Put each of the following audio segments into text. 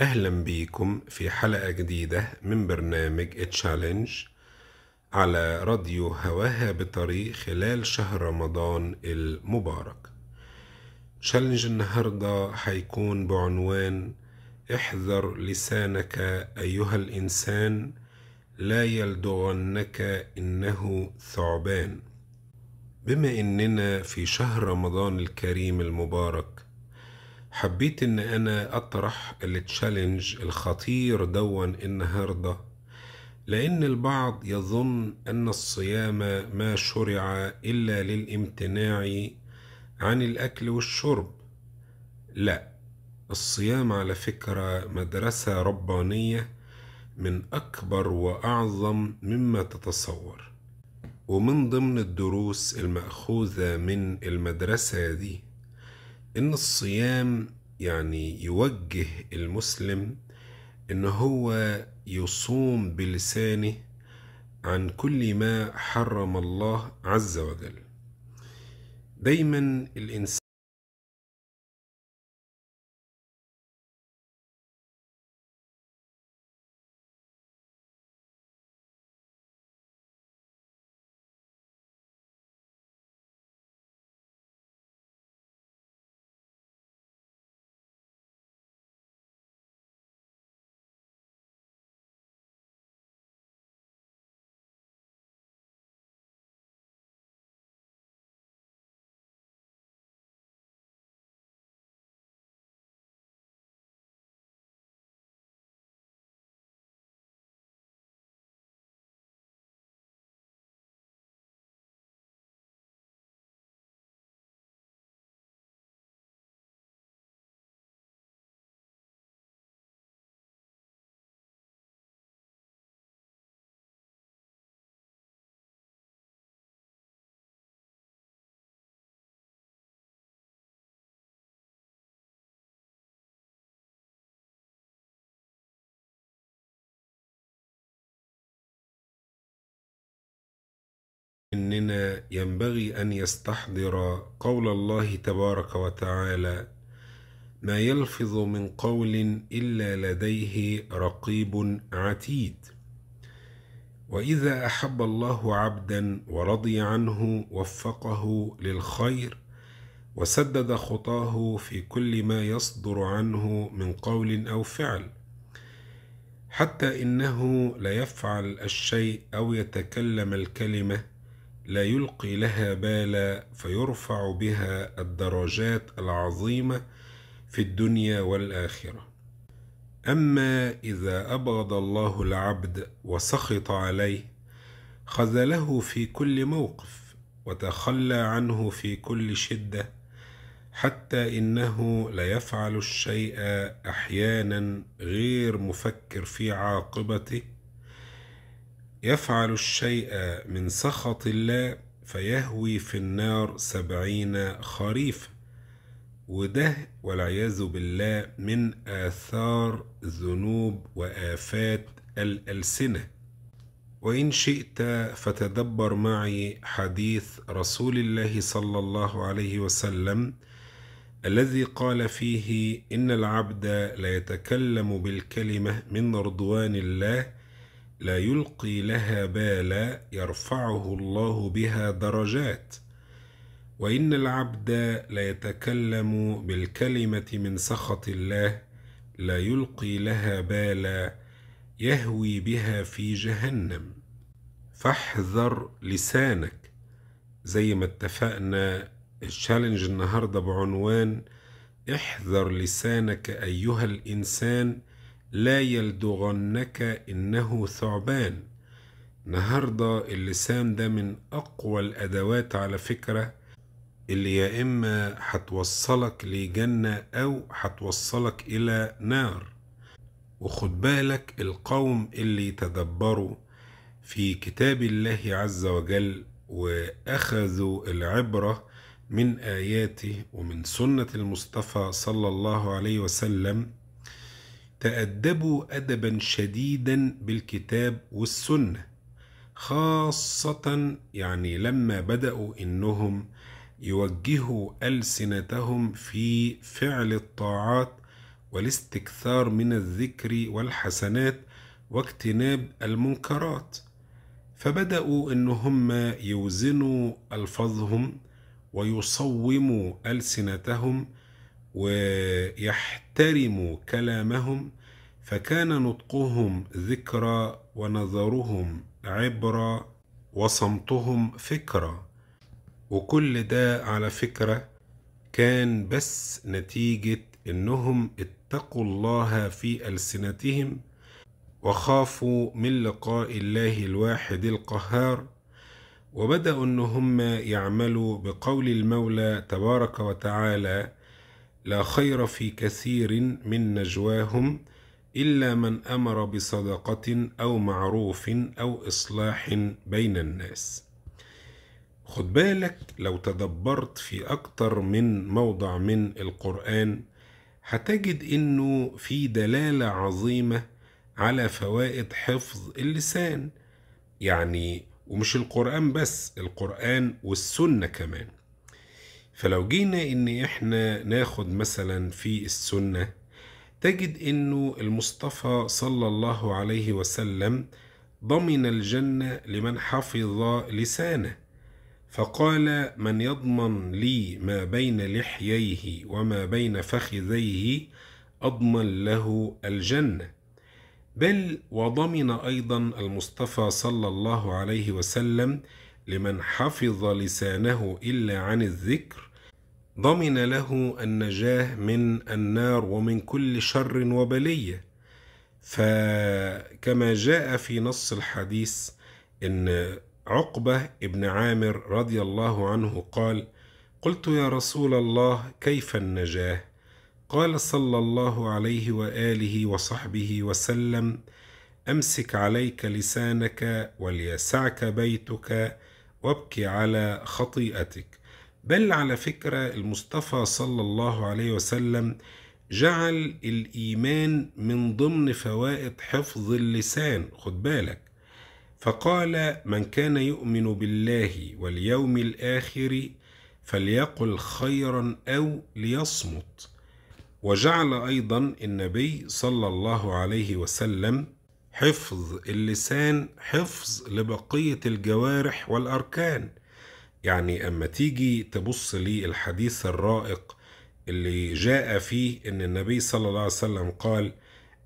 أهلا بيكم في حلقة جديدة من برنامج تشالنج على راديو هواها بطريق خلال شهر رمضان المبارك تشالنج النهاردة هيكون بعنوان احذر لسانك أيها الإنسان لا يلدغنك إنه ثعبان بما إننا في شهر رمضان الكريم المبارك حبيت ان انا اطرح التشالنج الخطير دوا النهارده لان البعض يظن ان الصيام ما شرع الا للامتناع عن الاكل والشرب لا الصيام على فكره مدرسه ربانيه من اكبر واعظم مما تتصور ومن ضمن الدروس الماخوذه من المدرسه دي ان الصيام يعني يوجه المسلم ان هو يصوم بلسانه عن كل ما حرم الله عز وجل دايما الانسان أننا ينبغي أن يستحضر قول الله تبارك وتعالى ما يلفظ من قول إلا لديه رقيب عتيد وإذا أحب الله عبدا ورضي عنه وفقه للخير وسدد خطاه في كل ما يصدر عنه من قول أو فعل حتى إنه ليفعل الشيء أو يتكلم الكلمة لا يلقي لها بالا فيرفع بها الدرجات العظيمه في الدنيا والاخره اما اذا ابغض الله العبد وسخط عليه خذله في كل موقف وتخلى عنه في كل شده حتى انه ليفعل الشيء احيانا غير مفكر في عاقبته يفعل الشيء من سخط الله فيهوي في النار سبعين خريف وده والعياذ بالله من آثار ذنوب وآفات الألسنة وإن شئت فتدبر معي حديث رسول الله صلى الله عليه وسلم الذي قال فيه إن العبد ليتكلم بالكلمة من رضوان الله لا يلقي لها بالا يرفعه الله بها درجات وان العبد ليتكلم بالكلمه من سخط الله لا يلقي لها بالا يهوي بها في جهنم فاحذر لسانك زي ما اتفقنا الشالنج النهارده بعنوان احذر لسانك ايها الانسان لا يلدغنك إنه ثعبان النهاردة اللسان ده من أقوى الأدوات على فكرة اللي يا إما هتوصلك لجنة أو هتوصلك إلى نار وخد بالك القوم اللي تدبروا في كتاب الله عز وجل وأخذوا العبرة من آياته ومن سنة المصطفى صلى الله عليه وسلم تأدبوا أدبا شديدا بالكتاب والسنة خاصة يعني لما بدأوا إنهم يوجهوا ألسنتهم في فعل الطاعات والاستكثار من الذكر والحسنات واجتناب المنكرات فبدأوا إن يوزنوا ألفاظهم ويصوموا ألسنتهم ويحترم كلامهم فكان نطقهم ذكرى ونظرهم عبرة وصمتهم فكرة وكل ده على فكرة كان بس نتيجة إنهم اتقوا الله في ألسنتهم وخافوا من لقاء الله الواحد القهار وبدأوا إن هم يعملوا بقول المولى تبارك وتعالى لا خير في كثير من نجواهم إلا من أمر بصدقة أو معروف أو إصلاح بين الناس خد بالك لو تدبرت في أكتر من موضع من القرآن هتجد إنه في دلالة عظيمة على فوائد حفظ اللسان يعني ومش القرآن بس القرآن والسنة كمان فلو جينا ان احنا ناخد مثلا في السنة تجد انه المصطفى صلى الله عليه وسلم ضمن الجنة لمن حفظ لسانه فقال من يضمن لي ما بين لحييه وما بين فخذيه أضمن له الجنة بل وضمن أيضا المصطفى صلى الله عليه وسلم لمن حفظ لسانه إلا عن الذكر ضمن له النجاه من النار ومن كل شر وبليه فكما جاء في نص الحديث ان عقبه ابن عامر رضي الله عنه قال قلت يا رسول الله كيف النجاه قال صلى الله عليه واله وصحبه وسلم امسك عليك لسانك وليسعك بيتك وابك على خطيئتك بل على فكرة المصطفى صلى الله عليه وسلم جعل الإيمان من ضمن فوائد حفظ اللسان خد بالك فقال من كان يؤمن بالله واليوم الآخر فليقل خيرا أو ليصمت وجعل أيضا النبي صلى الله عليه وسلم حفظ اللسان حفظ لبقية الجوارح والأركان يعني أما تيجي تبص للحديث الرائق اللي جاء فيه أن النبي صلى الله عليه وسلم قال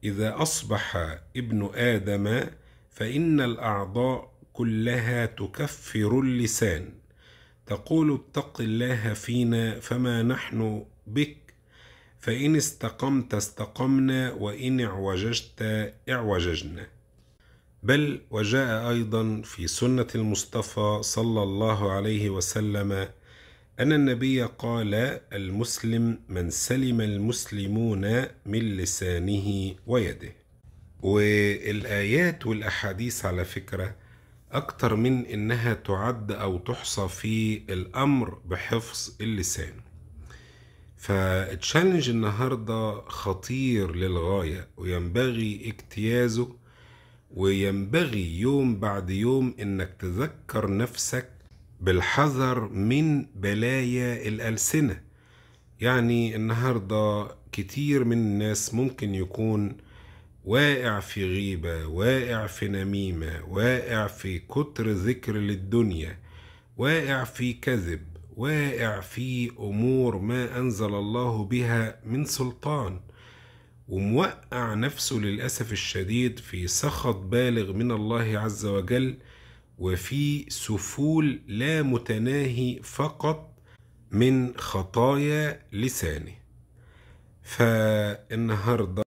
إذا أصبح ابن آدم فإن الأعضاء كلها تكفر اللسان تقول اتق الله فينا فما نحن بك فإن استقمت استقمنا وإن اعوججت اعوججنا بل وجاء ايضا في سنه المصطفى صلى الله عليه وسلم ان النبي قال المسلم من سلم المسلمون من لسانه ويده والايات والاحاديث على فكره اكتر من انها تعد او تحصى في الامر بحفظ اللسان فالتشالنج النهارده خطير للغايه وينبغي اجتيازه وينبغي يوم بعد يوم انك تذكر نفسك بالحذر من بلايا الالسنه يعني النهارده كتير من الناس ممكن يكون واقع في غيبه واقع في نميمه واقع في كتر ذكر للدنيا واقع في كذب واقع في امور ما انزل الله بها من سلطان وموقع نفسه للأسف الشديد في سخط بالغ من الله عز وجل وفي سفول لا متناهي فقط من خطايا لسانه فالنهارده